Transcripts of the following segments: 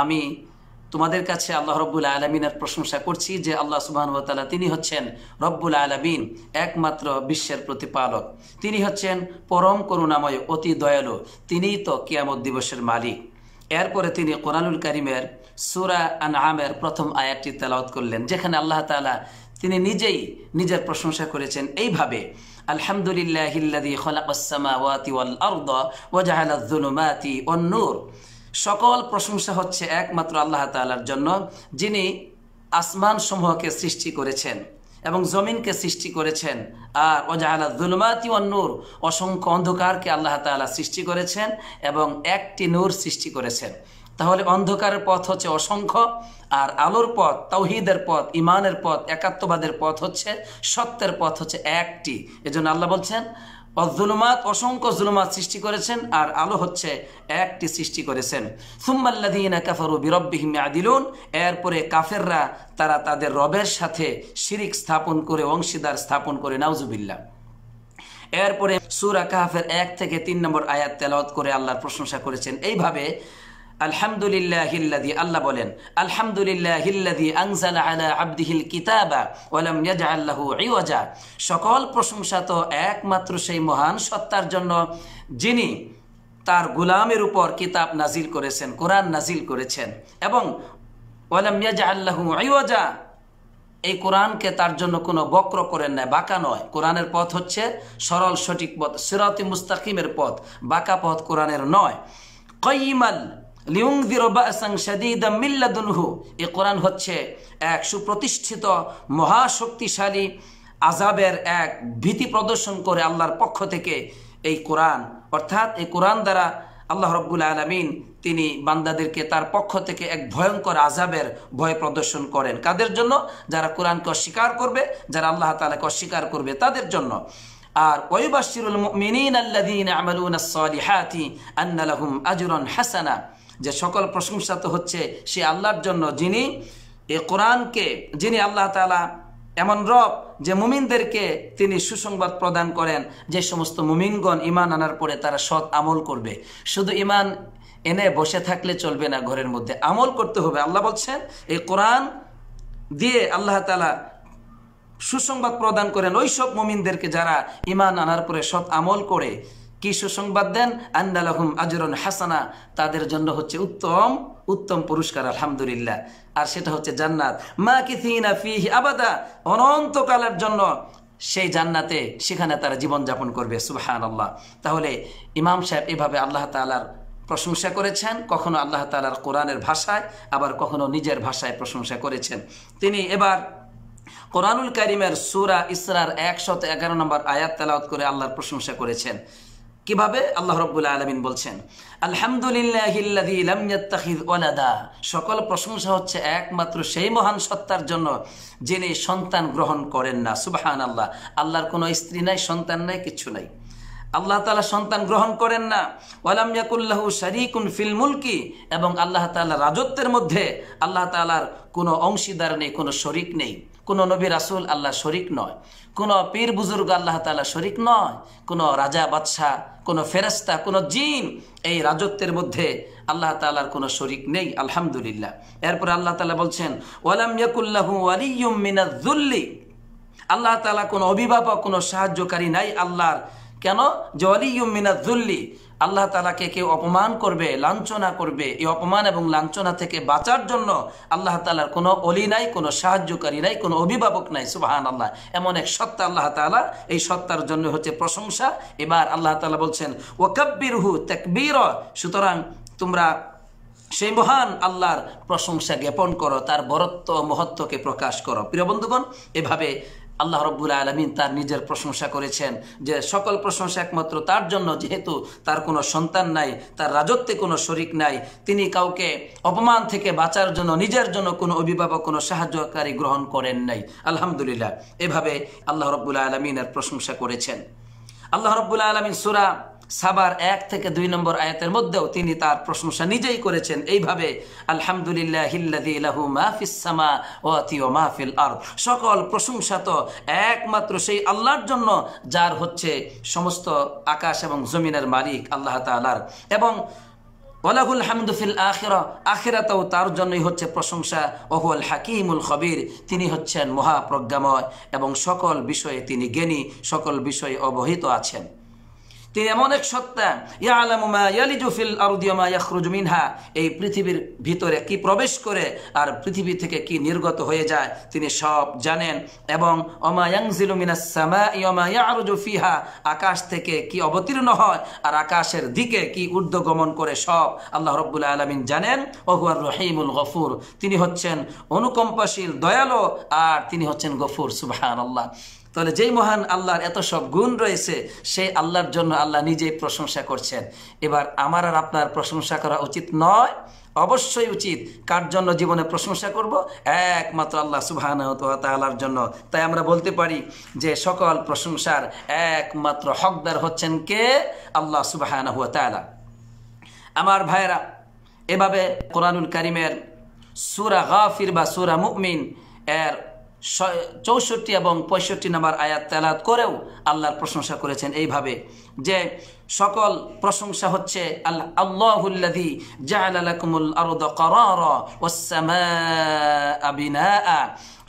আমি তোমাদের কাছে আল্লাহ রব্বুল আলমিনের প্রশংসা করছি যে আল্লাহ তালা তিনি হচ্ছেন রব্বুল আলমিন একমাত্র বিশ্বের প্রতিপালক তিনি হচ্ছেন পরম করুণাময় অতি দয়ালু তিনিই তো কিয়ামত দিবসের মালিক এরপরে তিনি কোরআনুল করিমের সুরা আন আমের প্রথম আয়াতটি তেলাওত করলেন যেখানে আল্লাহ তালা তিনি নিজেই নিজের প্রশংসা করেছেন এইভাবে আলহামদুলিল্লাহ ওয়াতি সকল প্রশংসা হচ্ছে একমাত্র আল্লাহ তালার জন্য যিনি আসমান সমূহকে সৃষ্টি করেছেন এবং জমিনকে সৃষ্টি করেছেন আর ওজাহালা জুলমাতি নূর অসংখ্য অন্ধকারকে আল্লাহ তালা সৃষ্টি করেছেন এবং একটি নূর সৃষ্টি করেছেন তাহলে অন্ধকারের পথ হচ্ছে অসংখ্য আর আলোর পথ তৌহিদের পথ ইমানের পথ একাত্মবাদের পথ হচ্ছে সত্যের পথ হচ্ছে একটি এজন্য আল্লাহ বলছেন অজুলমাত অসংখ্য জুলুমাত সৃষ্টি করেছেন আর আলো হচ্ছে একটি সৃষ্টি করেছেন সুম্মাল্লাদিনা কাফারু বিরব্বিহিম আদিলুন এরপরে কাফেররা তারা তাদের রবের সাথে শিরিক স্থাপন করে অংশীদার স্থাপন করে নাউজুবিল্লা এরপরে সুরা কাহাফের এক থেকে তিন নম্বর আয়াত তেলাওয়াত করে আল্লাহর প্রশংসা করেছেন এইভাবে আলহামদুলিল্লাহ হিল্লাদি আল্লাহ বলেন আলহামদুলিল্লাহ হিল্লাদি আংজালা আলা আব্দিহিল কিতাবা ওয়ালাম ইয়াজা আল্লাহু ইওয়াজা সকল প্রশংসা তো একমাত্র সেই মহান সত্তার জন্য যিনি তার গুলামের উপর কিতাব নাজিল করেছেন কোরআন নাজিল করেছেন এবং ওয়ালাম ইয়াজা আল্লাহু ইওয়াজা এই কোরআনকে তার জন্য কোনো বক্র করেন নাই বাঁকা নয় কোরআনের পথ হচ্ছে সরল সঠিক পথ সিরাতি মুস্তাকিমের পথ বাঁকা পথ কোরআনের নয় কইমাল এ কোরআন হচ্ছে এক সুপ্রতিষ্ঠিত মহাশক্তিশালী আজাবের এক ভীতি প্রদর্শন করে আল্লাহর পক্ষ থেকে এই কোরআন অর্থাৎ এই কোরআন দ্বারা আল্লাহ রব্বুল আলমিন তিনি বান্দাদেরকে তার পক্ষ থেকে এক ভয়ঙ্কর আজাবের ভয় প্রদর্শন করেন কাদের জন্য যারা কোরআনকে অস্বীকার করবে যারা আল্লাহ তালাকে অস্বীকার করবে তাদের জন্য আর ওয়াইবাশিরুল মিনিন আল্লাহ আমালুন সালিহাতি আন্না লাহুম হাসানা যে সকল প্রশংসা তো হচ্ছে সে আল্লাহর জন্য যিনি এ কোরআনকে যিনি আল্লাহ তালা এমন রব যে মুমিনদেরকে তিনি সুসংবাদ প্রদান করেন যে সমস্ত মুমিনগণ ইমান আনার পরে তারা সৎ আমল করবে শুধু ইমান এনে বসে থাকলে চলবে না ঘরের মধ্যে আমল করতে হবে আল্লাহ বলছেন এই কোরআন দিয়ে আল্লাহ তালা সুসংবাদ প্রদান করেন ওই সব মুমিনদেরকে যারা ইমান আনার পরে সৎ আমল করে কি সুসংবাদ দেন আন্দালহম আজরন হাসানা তাদের জন্য হচ্ছে উত্তম উত্তম পুরস্কার আলহামদুলিল্লাহ আর সেটা হচ্ছে জান্নাত মা কিথিনা ফিহি আবাদা অনন্তকালের জন্য সেই জান্নাতে সেখানে তারা জীবনযাপন করবে সুবাহান আল্লাহ তাহলে ইমাম সাহেব এভাবে আল্লাহ তালার প্রশংসা করেছেন কখনো আল্লাহ তালার কোরআনের ভাষায় আবার কখনো নিজের ভাষায় প্রশংসা করেছেন তিনি এবার কোরআনুল করিমের সুরা ইসরার একশত এগারো নম্বর আয়াত তালাউত করে আল্লাহর প্রশংসা করেছেন কিভাবে আল্লাহ রব্বুল্লাহ আলমিন বলছেন আলহামদুলিল্লাহ সকল প্রশংসা হচ্ছে একমাত্র সেই মহান সত্তার জন্য যিনি সন্তান গ্রহণ করেন না সুবাহান আল্লাহ আল্লাহর কোনো স্ত্রী নাই সন্তান নাই কিচ্ছু নাই আল্লাহ তালা সন্তান গ্রহণ করেন না ওয়ালামিয়াকুল্লাহু শারিকুন ফিল মুলকি এবং আল্লাহ তালা রাজত্বের মধ্যে আল্লাহ তালার কোনো অংশীদার নেই কোনো শরিক নেই কোনো নবী রাসুল আল্লাহ শরিক নয় কোন পীর বুজুর্গ আল্লাহ তালা শরিক নয় কোন রাজা বাদশাহ কোনো ফেরেস্তা কোনো জিন এই রাজত্বের মধ্যে আল্লাহ তালার কোনো শরিক নেই আলহামদুলিল্লাহ এরপর আল্লাহ তালা বলছেন ওয়ালাম আল্লাহ তালা কোনো অভিভাবক কোনো সাহায্যকারী নাই আল্লাহর কেন জুল্লি আল্লাহ তালাকে কেউ অপমান করবে লাঞ্ছনা করবে এই অপমান এবং লাঞ্ছনা থেকে বাঁচার জন্য আল্লাহ তালার কোনো অলি নাই কোনো সাহায্যকারী নাই কোনো অভিভাবক নাই সুবাহান আল্লাহ এমন এক সত্তা আল্লাহ তালা এই সত্তার জন্য হচ্ছে প্রশংসা এবার আল্লাহ তালা বলছেন ও কব্বির হু তেকবির সুতরাং তোমরা সেই মহান আল্লাহর প্রশংসা জ্ঞাপন করো তার বরত্ব মহত্বকে প্রকাশ করো প্রিয় বন্ধুগণ এভাবে আল্লাহ রব্বুল আলমিন তার নিজের প্রশংসা করেছেন যে সকল প্রশংসা একমাত্র তার জন্য যেহেতু তার কোনো সন্তান নাই তার রাজত্বে কোনো শরিক নাই তিনি কাউকে অপমান থেকে বাঁচার জন্য নিজের জন্য কোনো অভিভাবক কোনো সাহায্যকারী গ্রহণ করেন নাই আলহামদুলিল্লাহ এভাবে আল্লাহ রব্বুল আলমিনের প্রশংসা করেছেন আল্লাহ রব্বুল আলমিন সুরা সাবার এক থেকে দুই নম্বর আয়াতের মধ্যেও তিনি তার প্রশংসা নিজেই করেছেন এইভাবে আলহামদুলিল্লাহ মাহফিল সকল প্রশংসা তো একমাত্র সেই আল্লাহর জন্য যার হচ্ছে সমস্ত আকাশ এবং জমিনের মালিক আল্লাহ তালার এবং ওলাহুল হামদুফিল আখেরা আখেরাতেও তার জন্যই হচ্ছে প্রশংসা ওহুল হাকিমুল খবির তিনি হচ্ছেন মহাপ্রজ্ঞাময় এবং সকল বিষয়ে তিনি জ্ঞানী সকল বিষয়ে অবহিত আছেন তিনি এমন এক সত্তা ইয়া এই পৃথিবীর ভিতরে কি প্রবেশ করে আর পৃথিবী থেকে কি নির্গত হয়ে যায় তিনি সব জানেন এবং অমা আকাশ থেকে কি অবতীর্ণ হয় আর আকাশের দিকে কি ঊর্ধ্বগমন করে সব আল্লাহ রব্বুল আলমিন জানেন ওহুয়ার রহিমুল গফুর তিনি হচ্ছেন অনুকম্পাশীল দয়ালো আর তিনি হচ্ছেন গফুর সুবাহ আল্লাহ তাহলে যেই মহান আল্লাহর এত সব গুণ রয়েছে সেই আল্লাহর জন্য আল্লাহ নিজেই প্রশংসা করছেন এবার আমার আর আপনার প্রশংসা করা উচিত নয় অবশ্যই উচিত কার জন্য জীবনে প্রশংসা করব একমাত্র আল্লাহ সুবাহান তালার জন্য তাই আমরা বলতে পারি যে সকল প্রশংসার একমাত্র হকদার হচ্ছেন কে আল্লাহ সুবাহান হুয়া তালা আমার ভাইয়েরা এভাবে কোরআনুল করিমের সুরা গাফির বা সুরা মুকমিন এর চৌষট্টি এবং পঁয়ষট্টি নাম্বার আয়াত তেলাত করেও আল্লাহর প্রশংসা করেছেন এইভাবে যে সকল প্রশংসা হচ্ছে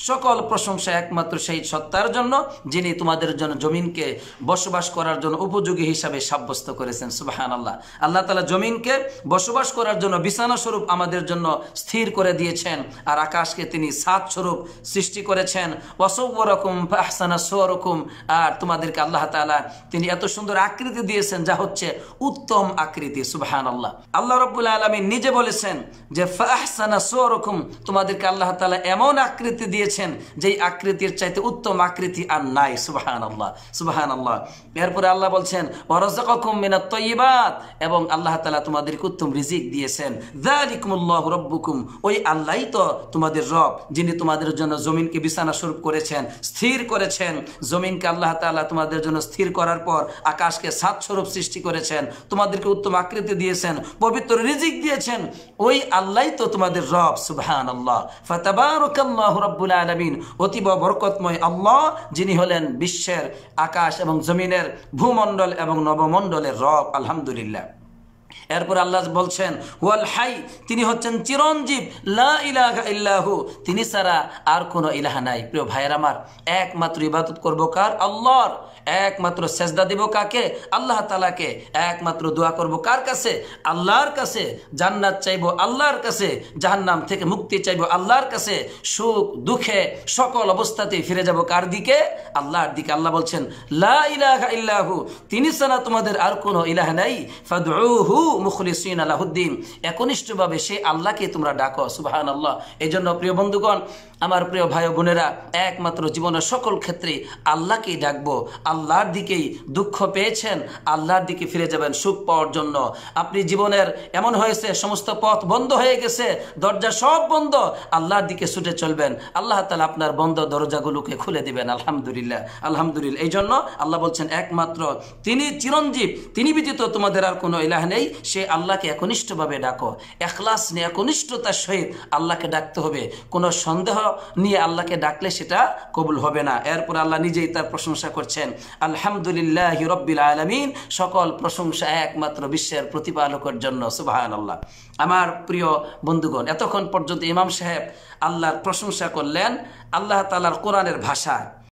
সকল প্রশংসা একমাত্র সেই সত্তার জন্য যিনি তোমাদের জন্য জমিনকে বসবাস করার জন্য উপযোগী হিসাবে সাব্যস্ত করেছেন সুবাহান আল্লাহ আল্লাহ তালা জমিনকে বসবাস করার জন্য বিছানা স্বরূপ আমাদের জন্য স্থির করে দিয়েছেন আর আকাশকে তিনি সাত স্বরূপ সৃষ্টি করেছেন অসভ্য রকম আহসানা সোয়া আর তোমাদেরকে আল্লাহ তালা তিনি এত সুন্দর আকৃতি দিয়েছেন যা যা হচ্ছে উত্তম আকৃতি সুবাহান আল্লাহ আল্লাহ রব্বুল আলমী নিজে বলেছেন যে ফাহসানা সোরকম তোমাদেরকে আল্লাহ তালা এমন আকৃতি দিয়েছেন যেই আকৃতির চাইতে উত্তম আকৃতি আর নাই সুবাহান আল্লাহ সুবাহান আল্লাহ এরপরে আল্লাহ বলছেন ওরজকম মিনা তৈবাত এবং আল্লাহ তালা তোমাদেরকে উত্তম রিজিক দিয়েছেন দালিকুমুল্লাহ রব্বুকুম ওই আল্লাহই তো তোমাদের রব যিনি তোমাদের জন্য জমিনকে বিছানা স্বরূপ করেছেন স্থির করেছেন জমিনকে আল্লাহ তালা তোমাদের জন্য স্থির করার পর আকাশকে সাত স্বরূপ সৃষ্টি করেছেন তোমাদেরকে উত্তম আকৃতি দিয়েছেন পবিত্র রিজিক দিয়েছেন ওই আল্লাহ তো তোমাদের রব সুবহান আল্লাহ ফতাবারকাল্লাহ রব্বুল আলমিন অতীব বরকতময় আল্লাহ যিনি হলেন বিশ্বের আকাশ এবং জমিনের ভূমণ্ডল এবং নবমণ্ডলের রব আলহামদুলিল্লাহ এরপর আল্লাহ বলছেন ওয়াল হাই তিনি হচ্ছেন চিরঞ্জীব লা ইল্লাহু তিনি ছাড়া আর কোনো ইলাহা নাই প্রিয় ভাইয়ের আমার একমাত্র ইবাদত করব কার আল্লাহর একমাত্র সেজদা দিব কাকে আল্লাহ তালাকে একমাত্র দোয়া করব কার কাছে আল্লাহর কাছে জান্নাত চাইব আল্লাহর কাছে জাহান্নাম থেকে মুক্তি চাইব আল্লাহর কাছে সুখ দুঃখে সকল অবস্থাতে ফিরে যাব কার দিকে আল্লাহর দিকে আল্লাহ বলছেন লা ইল্লাহু তিনি ছাড়া তোমাদের আর কোনো ইলাহা নাই ফাদউহু মুখলিসিন আলাহুদ্দিন একনিষ্ঠভাবে সে আল্লাহকে তোমরা ডাকো সুবাহান আল্লাহ এই জন্য প্রিয় বন্ধুগণ আমার প্রিয় ভাই বোনেরা একমাত্র জীবনের সকল ক্ষেত্রে আল্লাহকেই ডাকবো আল্লাহর দিকেই দুঃখ পেয়েছেন আল্লাহর দিকে ফিরে যাবেন সুখ পাওয়ার জন্য আপনি জীবনের এমন হয়েছে সমস্ত পথ বন্ধ হয়ে গেছে দরজা সব বন্ধ আল্লাহর দিকে ছুটে চলবেন আল্লাহ তালা আপনার বন্ধ দরজাগুলোকে খুলে দিবেন আলহামদুলিল্লাহ আলহামদুলিল্লাহ এই জন্য আল্লাহ বলছেন একমাত্র তিনি চিরঞ্জীব তিনি ব্যতীত তোমাদের আর কোনো ইলাহ নেই সে আল্লাহকে একনিষ্ঠভাবে ডাকো এখলাস নিয়ে একনিষ্ঠতার সহিত আল্লাহকে ডাকতে হবে কোনো সন্দেহ নিয়ে আল্লাহকে ডাকলে সেটা কবুল হবে না এরপর আল্লাহ নিজেই তার প্রশংসা করছেন আলহামদুলিল্লাহ রব্বিল আলমিন সকল প্রশংসা একমাত্র বিশ্বের প্রতিপালকের জন্য সুবাহান আল্লাহ আমার প্রিয় বন্ধুগণ এতক্ষণ পর্যন্ত ইমাম সাহেব আল্লাহর প্রশংসা করলেন আল্লাহ তালার কোরআনের ভাষায়